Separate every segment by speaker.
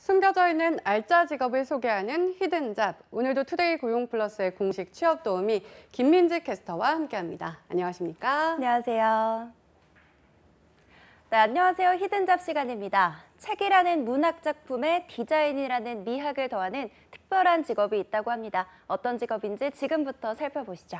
Speaker 1: 숨겨져 있는 알짜 직업을 소개하는 히든 잡. 오늘도 투데이 고용 플러스의 공식 취업 도우미 김민지 캐스터와 함께합니다. 안녕하십니까? 안녕하세요. 네, 안녕하세요. 히든 잡 시간입니다. 책이라는 문학
Speaker 2: 작품에 디자인이라는 미학을 더하는 특별한 직업이 있다고 합니다. 어떤
Speaker 1: 직업인지 지금부터 살펴보시죠.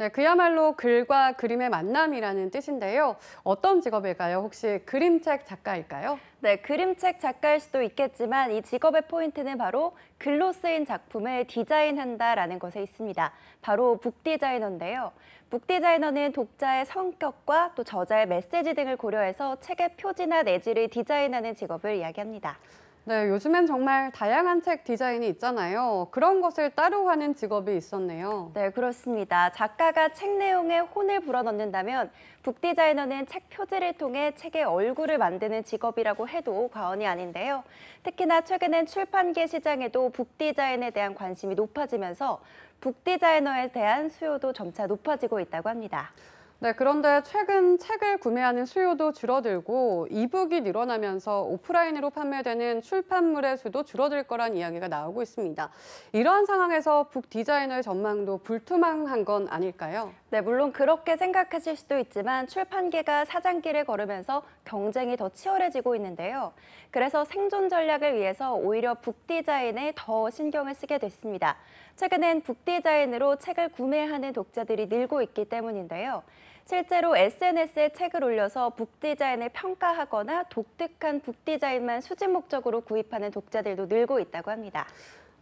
Speaker 1: 네, 그야말로 글과 그림의 만남이라는 뜻인데요. 어떤 직업일까요? 혹시 그림책 작가일까요? 네, 그림책 작가일
Speaker 2: 수도 있겠지만 이 직업의 포인트는 바로 글로 쓰인 작품을 디자인한다라는 것에 있습니다. 바로 북디자이너인데요. 북디자이너는 독자의 성격과 또 저자의 메시지 등을 고려해서 책의 표지나 내지를 디자인하는 직업을 이야기합니다.
Speaker 1: 네, 요즘엔 정말 다양한 책 디자인이 있잖아요. 그런 것을 따로 하는 직업이 있었네요. 네, 그렇습니다. 작가가 책 내용에 혼을 불어넣는다면
Speaker 2: 북디자이너는 책 표지를 통해 책의 얼굴을 만드는 직업이라고 해도 과언이 아닌데요. 특히나 최근엔 출판계 시장에도 북디자인에 대한 관심이 높아지면서
Speaker 1: 북디자이너에 대한 수요도 점차 높아지고 있다고 합니다. 네, 그런데 최근 책을 구매하는 수요도 줄어들고 이북이 늘어나면서 오프라인으로 판매되는 출판물의 수도 줄어들 거란 이야기가 나오고 있습니다. 이러한 상황에서 북 디자이너의 전망도 불투명한 건 아닐까요? 네, 물론 그렇게 생각하실 수도 있지만
Speaker 2: 출판계가 사장길을 걸으면서 경쟁이 더 치열해지고 있는데요. 그래서 생존 전략을 위해서 오히려 북 디자인에 더 신경을 쓰게 됐습니다. 최근엔 북디자인으로 책을 구매하는 독자들이 늘고 있기 때문인데요. 실제로 SNS에 책을 올려서 북디자인을 평가하거나 독특한 북디자인만 수집 목적으로
Speaker 1: 구입하는 독자들도 늘고 있다고 합니다.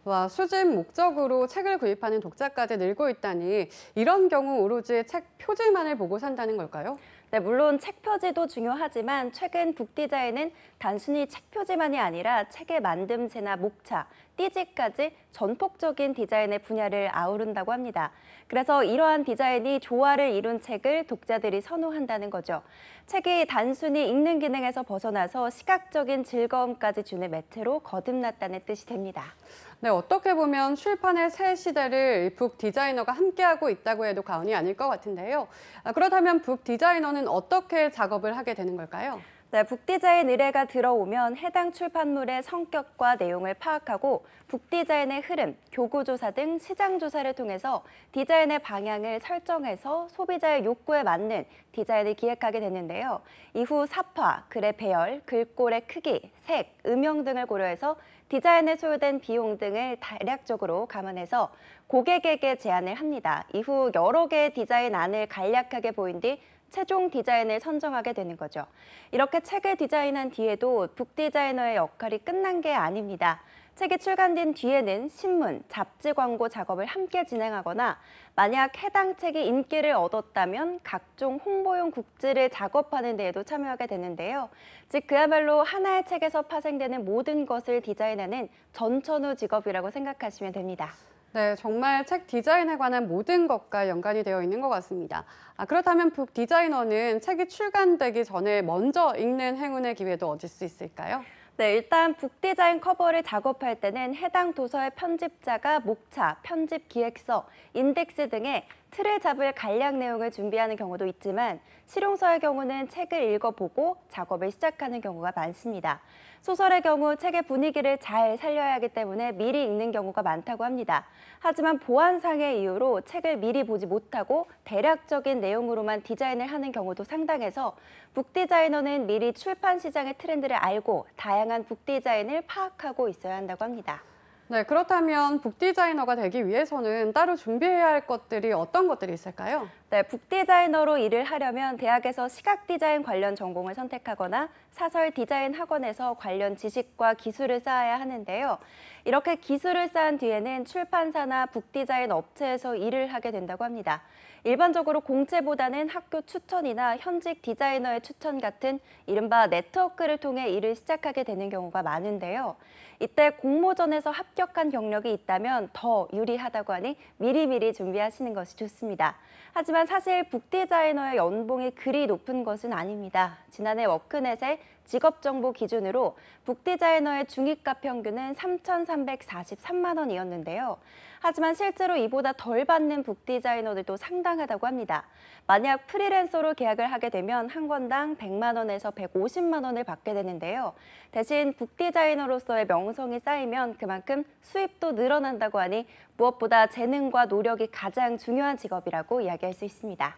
Speaker 1: 와, 수집 목적으로 책을 구입하는 독자까지 늘고 있다니 이런 경우 오로지 책 표지만을 보고 산다는 걸까요? 네, 물론 책 표지도 중요하지만 최근 북디자인은 단순히 책 표지만이 아니라
Speaker 2: 책의 만듦새나 목차, 띠지까지 전폭적인 디자인의 분야를 아우른다고 합니다. 그래서 이러한 디자인이 조화를 이룬 책을 독자들이 선호한다는 거죠. 책이 단순히 읽는 기능에서 벗어나서 시각적인 즐거움까지 주는
Speaker 1: 매체로 거듭났다는 뜻이 됩니다. 네, 어떻게 보면 출판의 새 시대를 북 디자이너가 함께하고 있다고 해도 과언이 아닐 것 같은데요. 아, 그렇다면 북 디자이너는 어떻게 작업을 하게 되는 걸까요? 네, 북디자인 의뢰가 들어오면 해당 출판물의
Speaker 2: 성격과 내용을 파악하고 북디자인의 흐름, 교구조사 등 시장조사를 통해서 디자인의 방향을 설정해서 소비자의 욕구에 맞는 디자인을 기획하게 되는데요. 이후 사파, 글의 배열, 글꼴의 크기, 색, 음영 등을 고려해서 디자인에 소요된 비용 등을 대략적으로 감안해서 고객에게 제안을 합니다. 이후 여러 개의 디자인안을 간략하게 보인 뒤 최종 디자인을 선정하게 되는 거죠. 이렇게 책을 디자인한 뒤에도 북 디자이너의 역할이 끝난 게 아닙니다. 책이 출간된 뒤에는 신문, 잡지 광고 작업을 함께 진행하거나 만약 해당 책이 인기를 얻었다면 각종 홍보용 국지를 작업하는 데에도 참여하게 되는데요. 즉 그야말로 하나의 책에서 파생되는 모든 것을 디자인하는 전천후 직업이라고 생각하시면 됩니다.
Speaker 1: 네, 정말 책 디자인에 관한 모든 것과 연관이 되어 있는 것 같습니다. 아, 그렇다면 북 디자이너는 책이 출간되기 전에 먼저 읽는 행운의 기회도 얻을 수 있을까요? 네, 일단 북디자인 커버를 작업할 때는 해당 도서의 편집자가 목차, 편집 기획서,
Speaker 2: 인덱스 등의 틀을 잡을 간략 내용을 준비하는 경우도 있지만 실용서의 경우는 책을 읽어보고 작업을 시작하는 경우가 많습니다. 소설의 경우 책의 분위기를 잘 살려야 하기 때문에 미리 읽는 경우가 많다고 합니다. 하지만 보안상의 이유로 책을 미리 보지 못하고 대략적인 내용으로만 디자인을 하는 경우도 상당해서 북디자이너는 미리 출판 시장의 트렌드를 알고 다양한 다양한 북 디자인을 파악하고 있어야 한다고 합니다.
Speaker 1: 네, 그렇다면 북 디자이너가 되기 위해서는 따로 준비해야 할 것들이 어떤 것들이 있을까요? 네, 북 디자이너로 일을 하려면 대학에서
Speaker 2: 시각 디자인 관련 전공을 선택하거나 사설 디자인 학원에서 관련 지식과 기술을 쌓아야 하는데요. 이렇게 기술을 쌓은 뒤에는 출판사나 북 디자인 업체에서 일을 하게 된다고 합니다. 일반적으로 공채보다는 학교 추천이나 현직 디자이너의 추천 같은 이른바 네트워크를 통해 일을 시작하게 되는 경우가 많은데요. 이때 공모전에서 합격한 경력이 있다면 더 유리하다고 하니 미리미리 준비하시는 것이 좋습니다. 하지만 하지만 사실 북 디자이너의 연봉이 그리 높은 것은 아닙니다. 지난해 워크넷의 직업정보 기준으로 북디자이너의 중위값 평균은 3,343만 원이었는데요. 하지만 실제로 이보다 덜 받는 북디자이너들도 상당하다고 합니다. 만약 프리랜서로 계약을 하게 되면 한권당 100만 원에서 150만 원을 받게 되는데요. 대신 북디자이너로서의 명성이 쌓이면 그만큼 수입도 늘어난다고 하니 무엇보다 재능과 노력이 가장 중요한 직업이라고 이야기할 수 있습니다.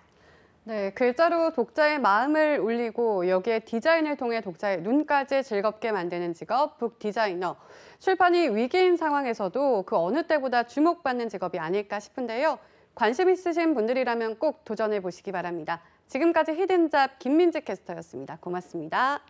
Speaker 1: 네, 글자로 독자의 마음을 울리고 여기에 디자인을 통해 독자의 눈까지 즐겁게 만드는 직업 북디자이너. 출판이 위기인 상황에서도 그 어느 때보다 주목받는 직업이 아닐까 싶은데요. 관심 있으신 분들이라면 꼭 도전해 보시기 바랍니다. 지금까지 히든잡 김민지 캐스터였습니다. 고맙습니다.